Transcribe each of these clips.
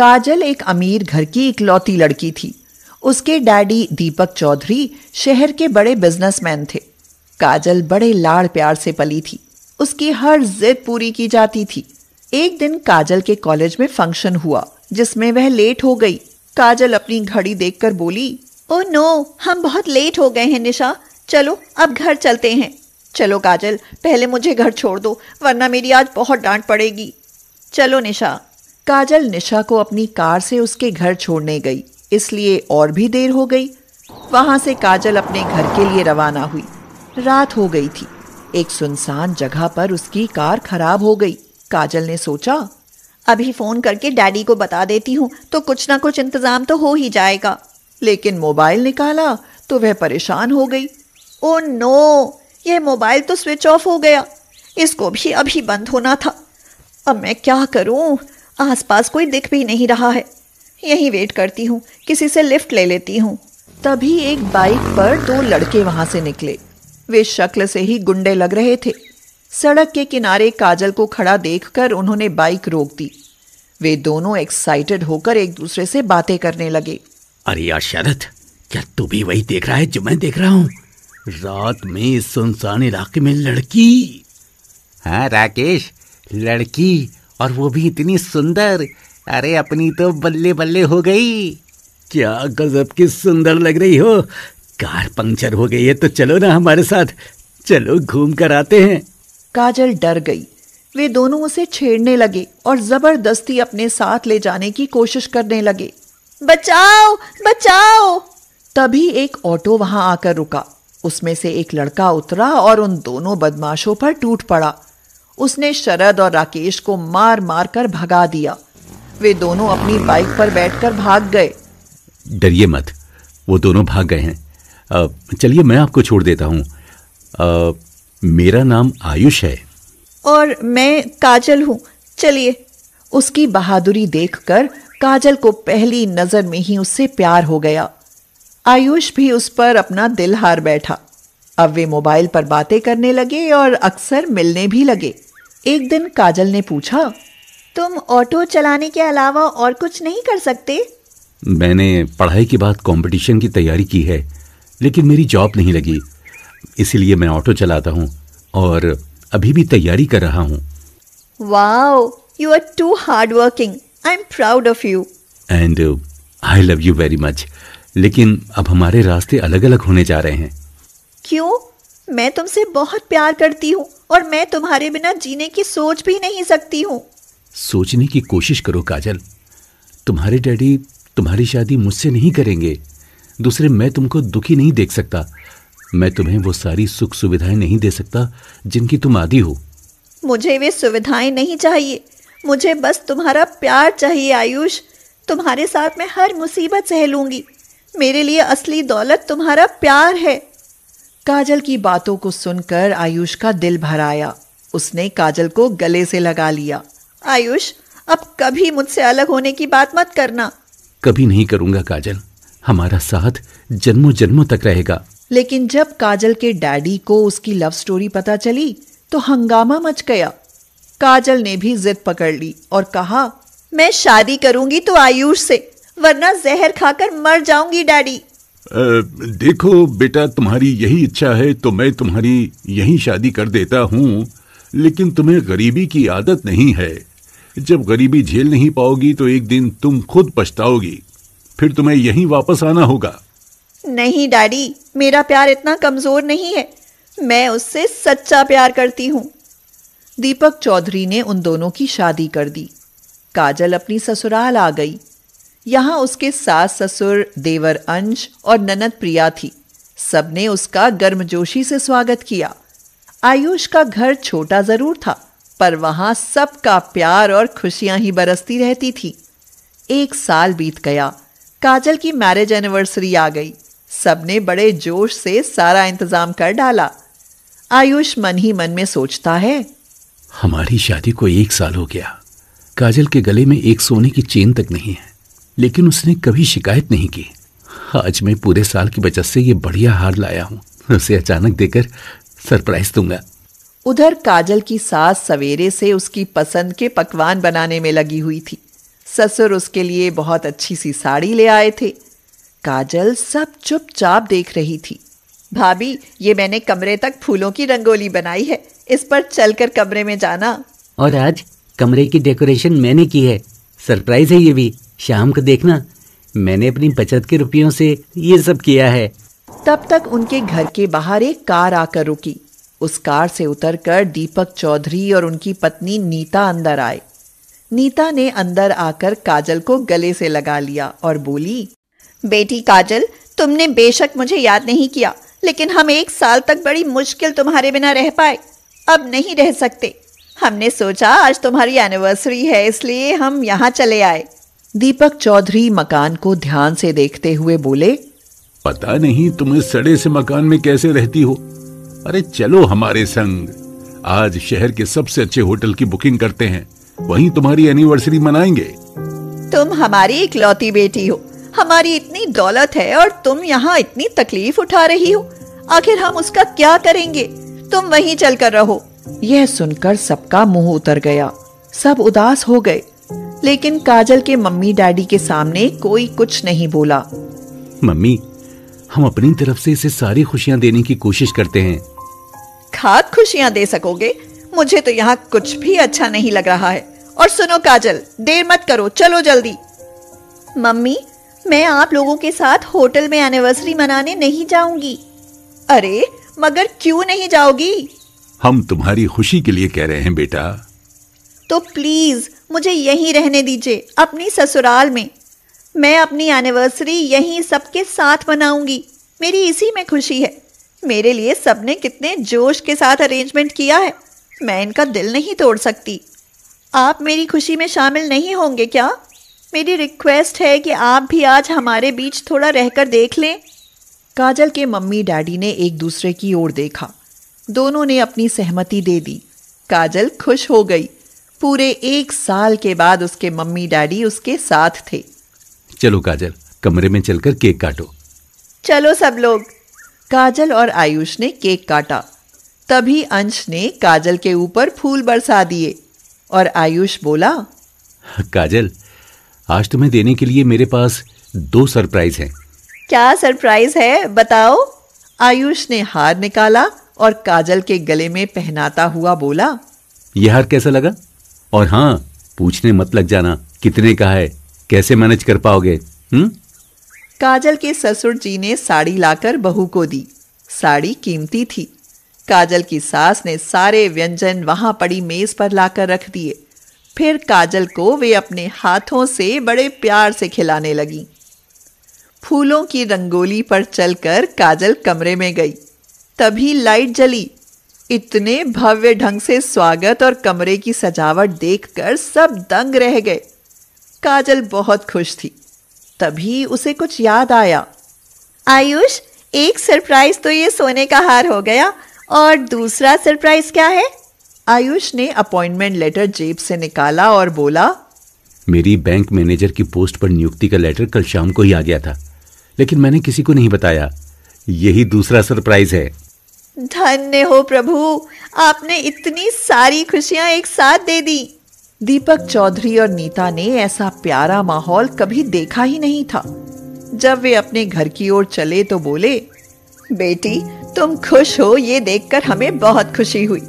काजल एक अमीर घर की इकलौती लड़की थी उसके डैडी दीपक चौधरी शहर के बड़े बिजनेसमैन थे काजल बड़े लाड़ प्यार से पली थी उसकी हर जिद पूरी की जाती थी एक दिन काजल के कॉलेज में फंक्शन हुआ जिसमें वह लेट हो गई काजल अपनी घड़ी देखकर बोली ओ नो हम बहुत लेट हो गए हैं निशा चलो अब घर चलते हैं चलो काजल पहले मुझे घर छोड़ दो वरना मेरी आज बहुत डांट पड़ेगी चलो निशा काजल निशा को अपनी कार से उसके घर छोड़ने गई इसलिए और भी देर हो गई वहां से काजल अपने घर के लिए रवाना हुई रात हो गई थी एक सुनसान जगह पर उसकी कार खराब हो गई काजल ने सोचा अभी फोन करके डैडी को बता देती हूँ तो कुछ ना कुछ इंतजाम तो हो ही जाएगा लेकिन मोबाइल निकाला तो वह परेशान हो गई ओ नो ये मोबाइल तो स्विच ऑफ हो गया इसको भी अभी बंद होना था अब मैं क्या करूं आसपास कोई दिख भी नहीं रहा है यहीं वेट करती हूँ किसी से लिफ्ट ले लेती हूँ तभी एक बाइक पर दो लड़के वहां से निकले वे शक्ल से ही गुंडे लग रहे थे सड़क के किनारे काजल को खड़ा देखकर उन्होंने बाइक रोक दी वे दोनों एक्साइटेड होकर एक दूसरे से बातें करने लगे अरे यार शरद क्या तू भी वही देख रहा है जो मैं देख रहा हूँ रात में इस सुनसान इलाके में लड़की हाँ राकेश लड़की और वो भी इतनी सुंदर अरे अपनी तो बल्ले बल्ले हो गई क्या गजब की सुंदर लग रही हो कार पंक्चर हो गई है तो चलो ना हमारे साथ चलो घूम कर आते हैं काजल डर गई वे दोनों उसे छेड़ने लगे और जबरदस्ती अपने साथ ले जाने की कोशिश करने लगे बचाओ बचाओ तभी एक ऑटो वहां आकर रुका उसमें से एक लड़का उतरा और उन दोनों बदमाशों पर टूट पड़ा उसने शरद और राकेश को मार मार कर भगा दिया वे दोनों अपनी बाइक पर बैठकर भाग गए डरिए मत वो दोनों भाग गए हैं चलिए मैं आपको छोड़ देता हूँ मेरा नाम आयुष है और मैं काजल हूँ चलिए उसकी बहादुरी देखकर काजल को पहली नजर में ही उससे प्यार हो गया आयुष भी उस पर अपना दिल हार बैठा अब वे मोबाइल पर बातें करने लगे और अक्सर मिलने भी लगे एक दिन काजल ने पूछा तुम ऑटो चलाने के अलावा और कुछ नहीं कर सकते मैंने पढ़ाई के बाद कंपटीशन की तैयारी की है लेकिन मेरी जॉब नहीं लगी इसीलिए मैं ऑटो चलाता हूँ और अभी भी तैयारी कर रहा हूँ wow you are too hard working I am proud of you and I love you very much लेकिन अब हमारे रास्ते अलग अलग होने जा रहे हैं क्यों मैं तुमसे बहुत प्यार करती हूँ और मैं तुम्हारे बिना जीने की सोच भी नहीं सकती हूँ सोचने की कोशिश करो काजल तुम्हारे डैडी तुम्हारी शादी मुझसे नहीं करेंगे दूसरे मैं तुमको दुखी नहीं देख सकता मैं तुम्हें वो सारी सुख सुविधाएं नहीं दे सकता जिनकी तुम आदि हो मुझे वे सुविधाएं नहीं चाहिए मुझे बस तुम्हारा प्यार चाहिए आयुष तुम्हारे साथ मैं हर मुसीबत सह लूंगी मेरे लिए असली दौलत तुम्हारा प्यार है काजल की बातों को सुनकर आयुष का दिल भर आया उसने काजल को गले से लगा लिया आयुष अब कभी मुझसे अलग होने की बात मत करना कभी नहीं करूंगा काजल हमारा साथ जन्मों जन्मों तक रहेगा लेकिन जब काजल के डैडी को उसकी लव स्टोरी पता चली तो हंगामा मच गया काजल ने भी जिद पकड़ ली और कहा मैं शादी करूंगी तो आयुष से वरना जहर खाकर मर जाऊंगी डैडी देखो बेटा तुम्हारी यही इच्छा है तो मैं तुम्हारी यही शादी कर देता हूँ लेकिन तुम्हें गरीबी की आदत नहीं है जब गरीबी झेल नहीं पाओगी तो एक दिन तुम खुद पछताओगी फिर तुम्हें यहीं वापस आना होगा नहीं डैडी मेरा प्यार इतना कमजोर नहीं है मैं उससे सच्चा प्यार करती हूँ दीपक चौधरी ने उन दोनों की शादी कर दी काजल अपनी ससुराल आ गई यहाँ उसके सास ससुर देवर अंश और ननद प्रिया थी सबने उसका गर्मजोशी से स्वागत किया आयुष का घर छोटा जरूर था पर वहां सबका प्यार और खुशियां ही बरसती रहती थी एक साल बीत गया काजल की मैरिज एनिवर्सरी आ गई सबने बड़े जोश से सारा इंतजाम कर डाला आयुष मन ही मन में सोचता है हमारी शादी को एक साल हो गया काजल के गले में एक सोने की चेन तक नहीं है लेकिन उसने कभी शिकायत नहीं की आज मैं पूरे साल की बचत से ये बढ़िया हार लाया हूँ उसे अचानक देकर सरप्राइज दूंगा उधर काजल की सास सवेरे से उसकी पसंद के पकवान बनाने में लगी हुई थी ससुर उसके लिए बहुत अच्छी सी साड़ी ले आए थे काजल सब चुपचाप देख रही थी भाभी ये मैंने कमरे तक फूलों की रंगोली बनाई है इस पर चलकर कमरे में जाना और आज कमरे की डेकोरेशन मैंने की है सरप्राइज है ये भी शाम को देखना मैंने अपनी बचत के रुपयों से ये सब किया है तब तक उनके घर के बाहर एक कार आकर रुकी उस कार से उतरकर दीपक चौधरी और उनकी पत्नी नीता अंदर आए नीता ने अंदर आकर काजल को गले से लगा लिया और बोली बेटी काजल तुमने बेशक मुझे याद नहीं किया लेकिन हम एक साल तक बड़ी मुश्किल तुम्हारे बिना रह पाए अब नहीं रह सकते हमने सोचा आज तुम्हारी एनिवर्सरी है इसलिए हम यहाँ चले आए दीपक चौधरी मकान को ध्यान से देखते हुए बोले पता नहीं तुम इस सड़े से मकान में कैसे रहती हो अरे चलो हमारे संग आज शहर के सबसे अच्छे होटल की बुकिंग करते हैं वहीं तुम्हारी एनिवर्सरी मनाएंगे तुम हमारी इकलौती बेटी हो हमारी इतनी दौलत है और तुम यहाँ इतनी तकलीफ उठा रही हो आखिर हम उसका क्या करेंगे तुम वहीं चल कर रहो यह सुनकर सबका मुंह उतर गया सब उदास हो गए लेकिन काजल के मम्मी डैडी के सामने कोई कुछ नहीं बोला मम्मी हम अपनी तरफ से इसे सारी खुशियाँ देने की कोशिश करते हैं खाद खुशियाँ दे सकोगे मुझे तो यहाँ कुछ भी अच्छा नहीं लग रहा है और सुनो काजल देर मत करो चलो जल्दी मम्मी मैं आप लोगों के साथ होटल में एनिवर्सरी मनाने नहीं जाऊंगी अरे मगर क्यों नहीं जाओगी हम तुम्हारी खुशी के लिए कह रहे हैं बेटा तो प्लीज मुझे यहीं रहने दीजिए अपनी ससुराल में मैं अपनी एनिवर्सरी यहीं सबके साथ मनाऊंगी मेरी इसी में खुशी है मेरे लिए सबने कितने जोश के साथ अरेंजमेंट किया है मैं इनका दिल नहीं तोड़ सकती आप मेरी खुशी में शामिल नहीं होंगे क्या मेरी रिक्वेस्ट है कि आप भी आज हमारे बीच थोड़ा रहकर देख लें काजल के मम्मी डैडी ने एक दूसरे की ओर देखा दोनों ने अपनी सहमति दे दी काजल खुश हो गई पूरे एक साल के बाद उसके मम्मी डैडी उसके साथ थे चलो काजल कमरे में चलकर केक काटो चलो सब लोग काजल और आयुष ने केक काटा तभी अंश ने काजल के ऊपर फूल बरसा दिए और आयुष बोला काजल आज तुम्हें देने के लिए मेरे पास दो सरप्राइज हैं क्या सरप्राइज है बताओ आयुष ने हार निकाला और काजल के गले में पहनाता हुआ बोला यह हार कैसा लगा और हाँ पूछने मत लग जाना कितने का है कैसे मैनेज कर पाओगे हुँ? हम्म? काजल के ससुर जी ने साड़ी लाकर बहू को दी साड़ी कीमती थी काजल की सास ने सारे व्यंजन वहां पड़ी मेज पर लाकर रख दिए फिर काजल को वे अपने हाथों से बड़े प्यार से खिलाने लगी फूलों की रंगोली पर चलकर काजल कमरे में गई तभी लाइट जली इतने भव्य ढंग से स्वागत और कमरे की सजावट देखकर सब दंग रह गए काजल बहुत खुश थी तभी उसे कुछ याद आया आयुष एक सरप्राइज तो ये सोने का हार हो गया और दूसरा सरप्राइज क्या है आयुष ने अपॉइंटमेंट लेटर जेब से निकाला और बोला मेरी बैंक मैनेजर की पोस्ट पर नियुक्ति का लेटर कल शाम को ही आ गया था लेकिन मैंने किसी को नहीं बताया यही दूसरा सरप्राइज है धन्य हो प्रभु आपने इतनी सारी खुशियां एक साथ दे दी दीपक चौधरी और नीता ने ऐसा प्यारा माहौल कभी देखा ही नहीं था जब वे अपने घर की ओर चले तो बोले बेटी तुम खुश हो ये देखकर हमें बहुत खुशी हुई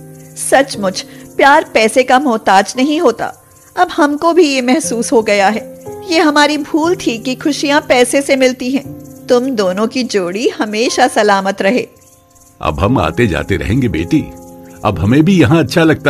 सचमुच प्यार पैसे का मोहताज नहीं होता अब हमको भी ये महसूस हो गया है ये हमारी भूल थी कि खुशियाँ पैसे से मिलती हैं तुम दोनों की जोड़ी हमेशा सलामत रहे अब हम आते जाते रहेंगे बेटी अब हमें भी यहाँ अच्छा लगता है